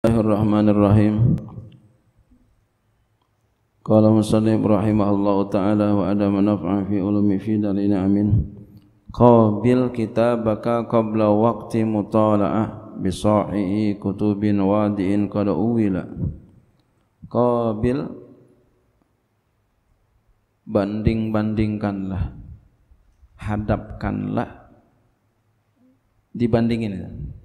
Bismillahirrahmanirrahim. Qala musallim rahimahullah ta'ala wa adam naf'a fi ulumi fi darina amin. Qabil kitabaka qabla waqti mutala'ah bi sahihi kutubin wadi'in qad uwila. Qabil banding-bandingkanlah. Hadapkanlah dibandingin. Dibandingin.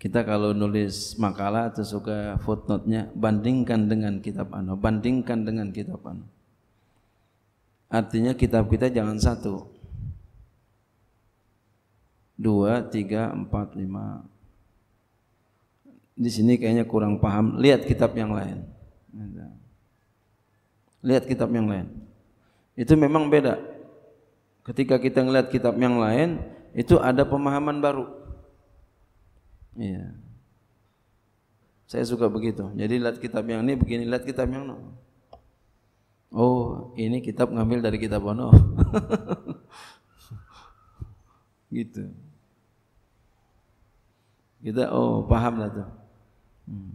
kita kalau nulis makalah atau suka footnote-nya bandingkan dengan kitab anu, bandingkan dengan kitab anu. Artinya kitab kita jangan satu. Dua, tiga, empat, lima. Di sini kayaknya kurang paham. Lihat kitab yang lain. Lihat kitab yang lain. Itu memang beda. Ketika kita ngelihat kitab yang lain, itu ada pemahaman baru Ya, Saya suka begitu. Jadi lihat kitab yang ini begini, lihat kitab yang ini. Oh, ini kitab ngambil dari kitab ono. gitu. Kita oh paham lah tu. Hmm.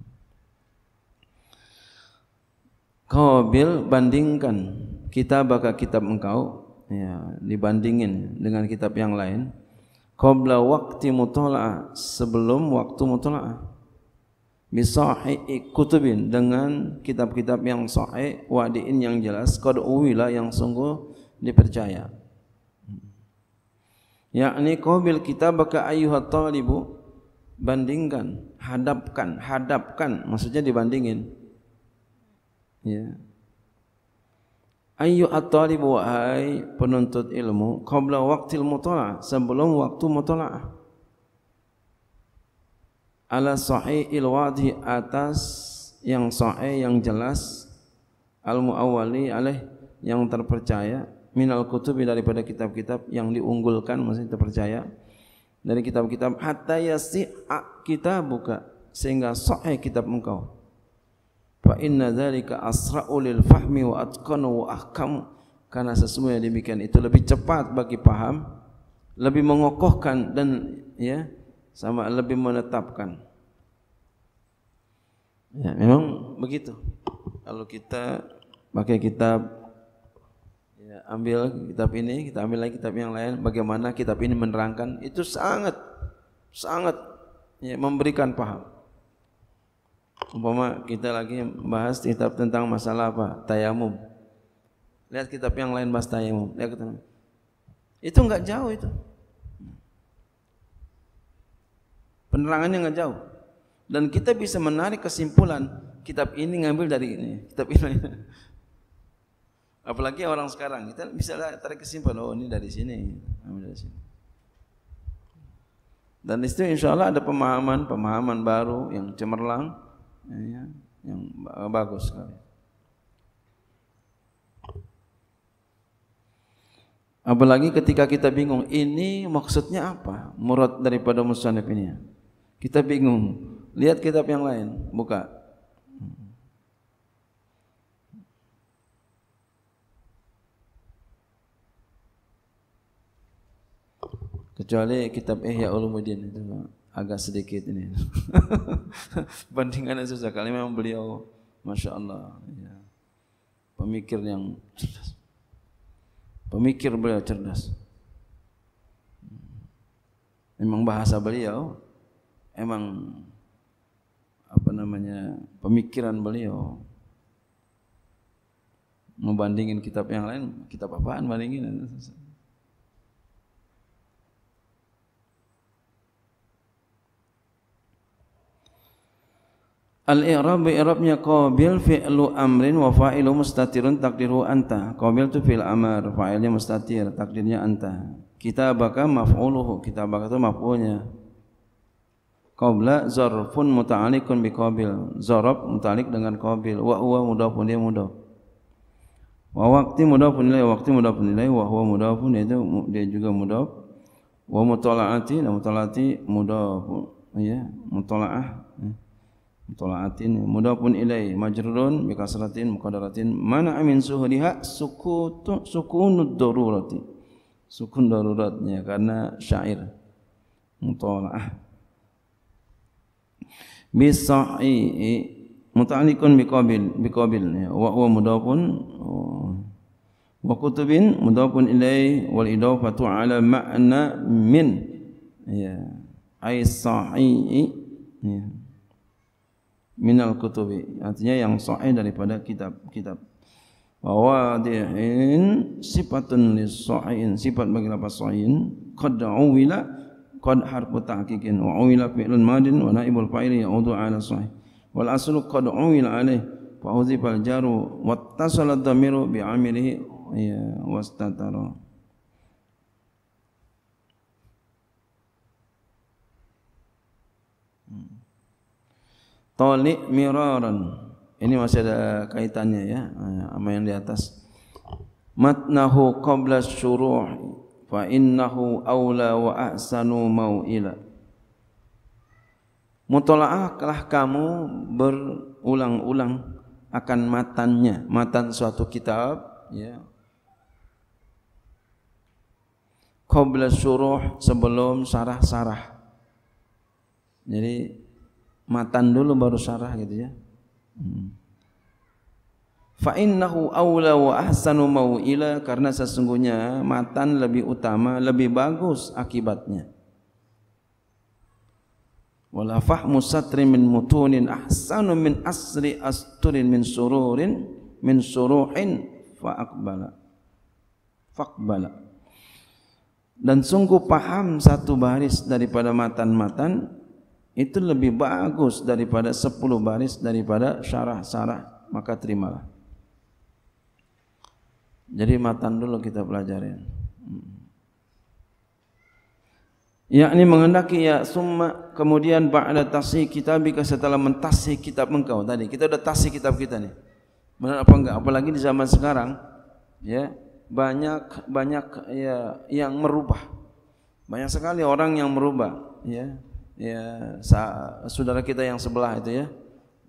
Qabil bandingkan kita baca kitab engkau ya dibandingin dengan kitab yang lain qabla waqti mutala'ah sebelum waktu mutala'ah bi kutubin dengan kitab-kitab yang sahih wadiin yang jelas qad uwila yang sungguh dipercaya yakni qabil kitab ka ayyuha talibu bandingkan hadapkan hadapkan maksudnya dibandingin ya yeah. Ayu at-talib wahai penuntut ilmu qabla waqtil mutala sebelum waktu mutala ala sahihil wadhi atas yang sahih yang jelas al muawwali alaih yang terpercaya minal kutubi daripada kitab-kitab yang diunggulkan masih terpercaya dari kitab-kitab hatta kita buka sehingga sahih kitab engkau fa inna dhalika asra'u lil fahmi wa atqanu wa ahkam karena yang demikian itu lebih cepat bagi paham lebih mengokohkan dan ya sama lebih menetapkan ya memang begitu kalau kita pakai kitab ya ambil kitab ini kita ambil lagi kitab yang lain bagaimana kitab ini menerangkan itu sangat sangat ya, memberikan paham umpama kita lagi bahas kitab tentang masalah apa tayamum lihat kitab yang lain bahas tayamum lihat kita itu enggak jauh itu penerangannya enggak jauh dan kita bisa menarik kesimpulan kitab ini ngambil dari ini kitab ini apalagi orang sekarang kita bisa lah tarik kesimpulan oh ini dari sini ambil dari sini dan itu insya Allah ada pemahaman pemahaman baru yang cemerlang ya, yang bagus sekali. Apalagi ketika kita bingung ini maksudnya apa murad daripada musanif ini. Kita bingung. Lihat kitab yang lain, buka. Kecuali kitab Ihya Ulumuddin itu. Pak. agak sedikit ini. Bandingannya susah kali memang beliau Masya Allah ya. Pemikir yang cerdas Pemikir beliau cerdas Memang bahasa beliau Emang Apa namanya Pemikiran beliau Membandingin kitab yang lain Kitab apaan bandingin Al-i'rab i'rabnya qabil fi'lu amrin wa fa'ilu mustatirun takdiru anta. Qabil tu fi'l amr, fa'ilnya mustatir, takdirnya anta. Kitabaka maf'uluhu, kitabaka tu maf'ulnya. Qabla zarfun muta'alikun bi qabil. Zarab muta'alik dengan qabil. Wa huwa mudafun dia mudaf. Wa waqti mudafun ilaih, waqti mudafun ilaih, wa huwa mudafun itu dia juga mudaf. Wa mutala'ati, mutala'ati mudaf. Ya, mutala'ah. Ya mutalaatin mudafun ilai majrurun bi kasratin muqaddaratin mana amin tu sukutu sukunud darurati sukun daruratnya karena syair mutalaah Bisai, sa'i muta'alliqun bi qabil bi qabil wa huwa mudafun wa kutubin mudafun ilai wal idafatu ala ma'na min ya ai minal kutubi artinya yang sahih daripada kitab-kitab wadi'in sifatun li sahihin sifat bagi lafaz sahihin qad uwila qad harfu ta'kikin wa uwila fi'lun madin wa naibul fa'ili yaudu ala sahih wal aslu qad uwila alaih fa uzifal jaru wattasala dhamiru bi'amilihi wastataru yeah. Toli miroran. Ini masih ada kaitannya ya, sama yang di atas. Matnahu qabla syuruh fa innahu aula wa ahsanu mau'ila. Mutala'ahlah kamu berulang-ulang akan matannya, matan suatu kitab ya. Qabla syuruh sebelum sarah-sarah. Jadi matan dulu baru syarah gitu ya. Hmm. Fa innahu aula wa ahsanu mau'ila karena sesungguhnya matan lebih utama, lebih bagus akibatnya. Wala fahmu satri min mutunin ahsanu min asri asturin min sururin min suruhin fa aqbala. Faqbala. Dan sungguh paham satu baris daripada matan-matan itu lebih bagus daripada sepuluh baris daripada syarah-syarah maka terimalah jadi matan dulu kita pelajarin hmm. yakni menghendaki ya summa kemudian ba'da tasih kitabika setelah mentasih kitab engkau tadi kita sudah tasih kitab kita nih benar apa enggak apalagi di zaman sekarang ya banyak banyak ya yang merubah banyak sekali orang yang merubah ya ya sa saudara kita yang sebelah itu ya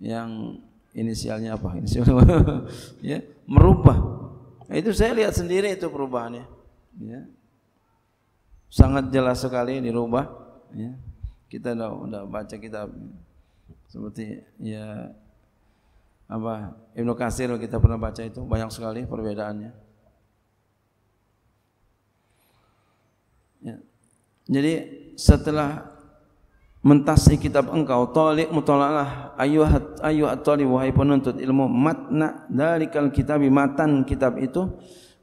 yang inisialnya apa inisial ya merubah itu saya lihat sendiri itu perubahannya ya sangat jelas sekali dirubah ya kita udah, udah baca kitab seperti ya apa Ibnu Katsir kita pernah baca itu banyak sekali perbedaannya ya. jadi setelah mentasi kitab engkau tolik mutolalah ayuhat ayuhat tali wahai penuntut ilmu matna dari kal kitab matan kitab itu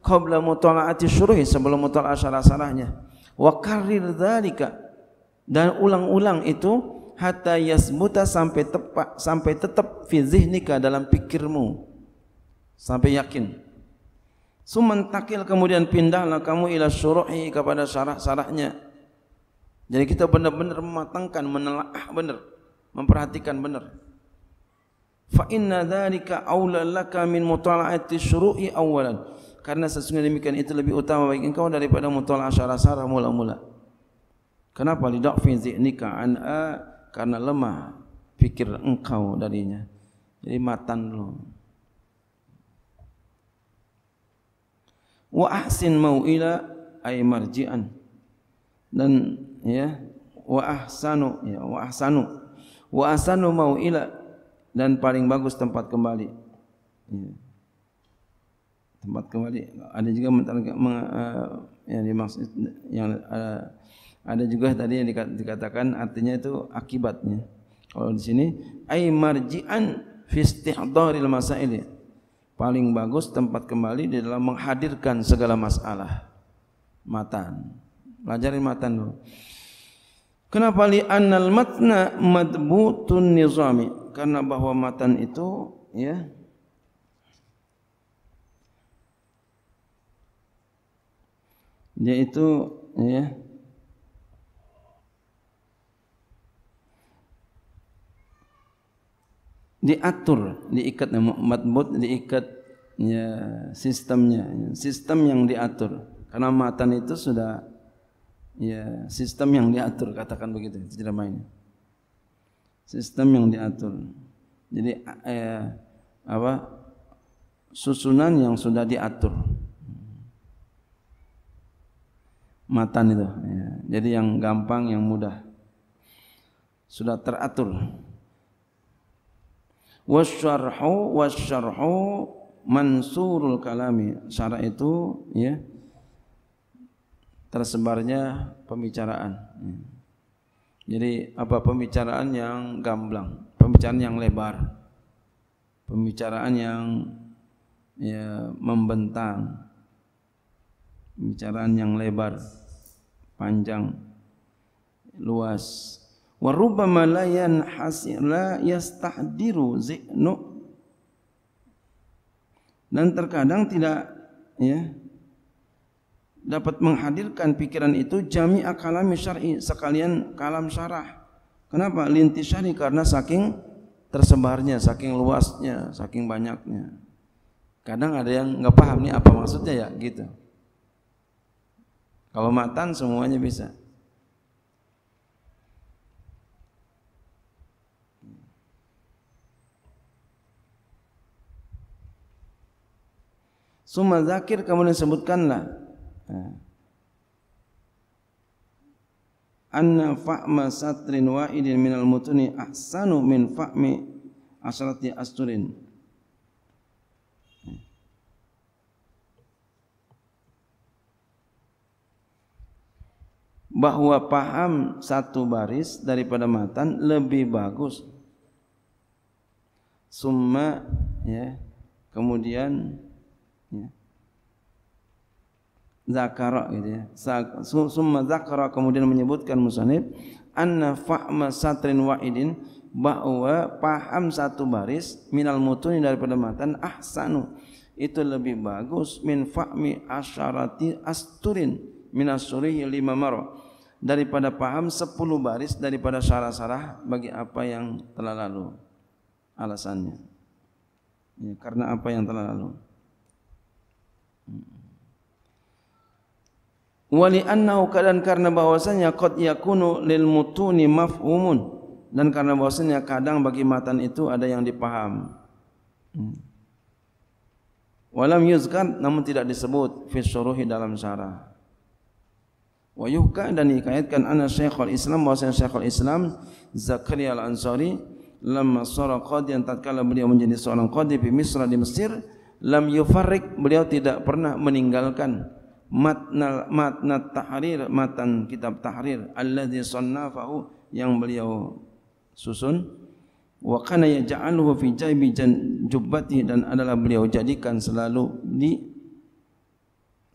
kau qabla mutalaati syuruh sebelum mutalaah syarah-syarahnya wakarir dari dzalika dan ulang-ulang itu hatta yasmuta sampai tepat sampai tetap fi zihnika dalam pikirmu sampai yakin sumantakil kemudian pindahlah kamu ila syuruhi kepada syarah-syarahnya jadi kita benar-benar mematangkan, menelaah benar, memperhatikan benar. Fa inna dzalika aula laka min mutala'ati syuru'i awalan. Karena sesungguhnya demikian itu lebih utama bagi engkau daripada mutala'ah syarah-syarah mula-mula. Kenapa lidak fi dzikrika an a karena lemah fikir engkau darinya. Jadi matan dulu. Wa ahsin mau'ila ay marji'an. Dan ya wa ahsanu ya wa ahsanu wa ahsanu mau ila dan paling bagus tempat kembali ya. tempat kembali ada juga eh, yang dimaksud yang eh, ada juga tadi yang dikatakan artinya itu akibatnya kalau di sini ai marji'an fi istihdharil masail paling bagus tempat kembali di dalam menghadirkan segala masalah matan Pelajari matan dulu Kenapa li annal matna madbutun nizami? Karena bahwa matan itu ya yaitu ya diatur, diikat madbut, diikat ya sistemnya, sistem yang diatur. Karena matan itu sudah ya sistem yang diatur katakan begitu ceramahnya sistem yang diatur jadi eh, apa susunan yang sudah diatur matan itu ya. jadi yang gampang yang mudah sudah teratur wasyarhu wasyarhu mansurul kalami syarah itu ya yeah tersebarnya pembicaraan. Hmm. Jadi apa pembicaraan yang gamblang, pembicaraan yang lebar, pembicaraan yang ya, membentang, pembicaraan yang lebar, panjang, luas. Warubama malayan hasila yastahdiru ziknu dan terkadang tidak ya, dapat menghadirkan pikiran itu jami akalam syar'i sekalian kalam syarah. Kenapa? Lintisari karena saking tersebarnya, saking luasnya, saking banyaknya. Kadang ada yang enggak paham ni apa maksudnya ya, gitu. Kalau matan semuanya bisa. Suma zakir kemudian sebutkanlah Eh. anna fa'ma satrin wa'idin minal mutuni ahsanu min fa'mi asrati asturin bahwa paham satu baris daripada matan lebih bagus summa ya kemudian zakara gitu ya. Summa zakara kemudian menyebutkan musanib anna fa'ma satrin wa'idin bahwa paham satu baris minal mutuni daripada matan ahsanu itu lebih bagus min fa'mi asharati asturin min asurihi lima mara daripada paham sepuluh baris daripada syarah-syarah bagi apa yang telah lalu alasannya ya, karena apa yang telah lalu hmm. Wali li annahu kadan karena bahwasanya qad yakunu lil mutuni mafhumun dan karena bahwasanya kadang bagi matan itu ada yang dipaham hmm. walam yuzkar namun tidak disebut fi syuruhi dalam syarah wa yuhka dan dikaitkan anna syekhul islam bahwasanya syekhul islam zakaria al ansari lamma sara qadiyan tatkala beliau menjadi seorang qadi di Misra di Mesir lam yufarrik beliau tidak pernah meninggalkan matna matna tahrir matan kitab tahrir alladhi sannafahu yang beliau susun wa kana yaj'aluhu fi jaybi jubbatihi dan adalah beliau jadikan selalu di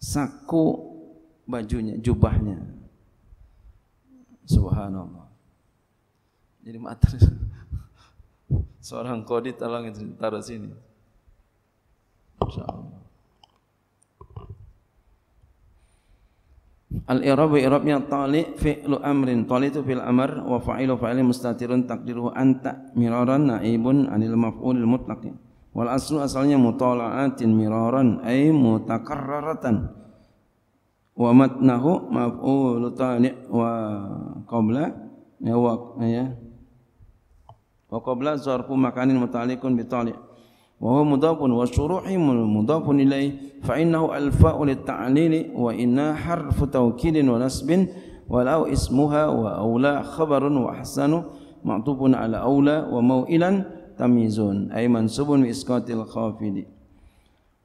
saku bajunya jubahnya subhanallah jadi mata seorang kodi tolong taruh sini insyaallah Al-irab irab yang tali fi'lu amrin tali itu fil amr wa fa'ilu fa'ili mustatirun takdiruhu anta miraran naibun anil maf'ulil mutlaq wal aslu asalnya mutala'atin miraran ay mutakarraratan wa matnahu maf'ulu tali wa qabla ya wa ya wa qabla zarfu makanin mutaliqun bi وهو مضاف والشروح مضاف إليه فإنه الفاء للتعليل وإنا حرف توكيد ونسب ولو اسمها وأولى خبر وأحسن معطوف على أولى وموئلا تميزون أي منسوب بإسقاط الخافض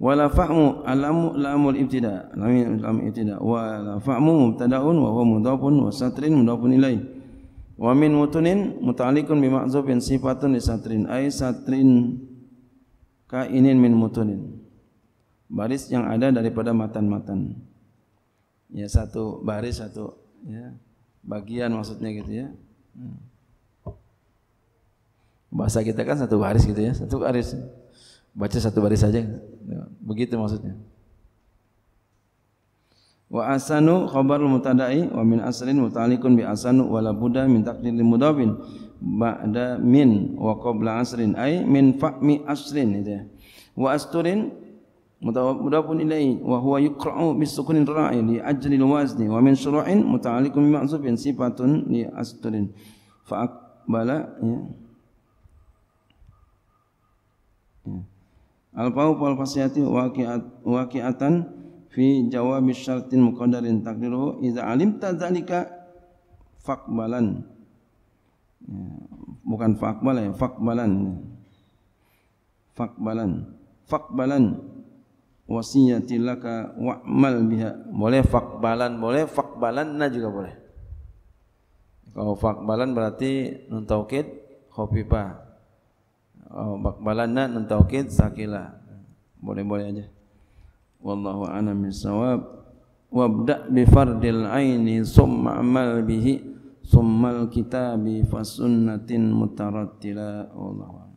ولا فهم الأم لام الابتداء لام الابتداء ولا فهم مبتدأ وهو مضاف وستر مضاف إليه ومن متن متعلق بمعزوف صفة لستر أي ستر kainin min mutunin baris yang ada daripada matan-matan ya satu baris satu ya bagian maksudnya gitu ya hmm. bahasa kita kan satu baris gitu ya satu baris baca satu baris saja ya, begitu maksudnya wa asanu khabarul mutada'i wa min aslin mutalikun bi asanu wala budda min taqdiril mudawin ba'da min wa qabla asrin ai min fa'mi asrin itu ya. wa asturin mudawwabun ilai wa huwa yuqra'u bi sukunin ra'i li ajli wazni wa min shuru'in muta'alliqun bi ma'zufin sifatun li asturin fa aqbala ya, ya. Alfau pal fasiyati waqi'at waqi'atan fi jawabi syartin muqaddarin takdiru idza alimta dzalika faqbalan Ya, bukan fakbal ya eh, fakbalan fakbalan fakbalan wasiyatilaka wa'mal biha boleh fakbalan boleh fakbalan, fakbalanna juga boleh kalau fakbalan berarti nun taukid khafifa kalau fakbalanna nun taukid sakila boleh-boleh aja wallahu a'lam bisawab wabda bi fardil aini amal bihi summal kitabi fa sunnatin Allah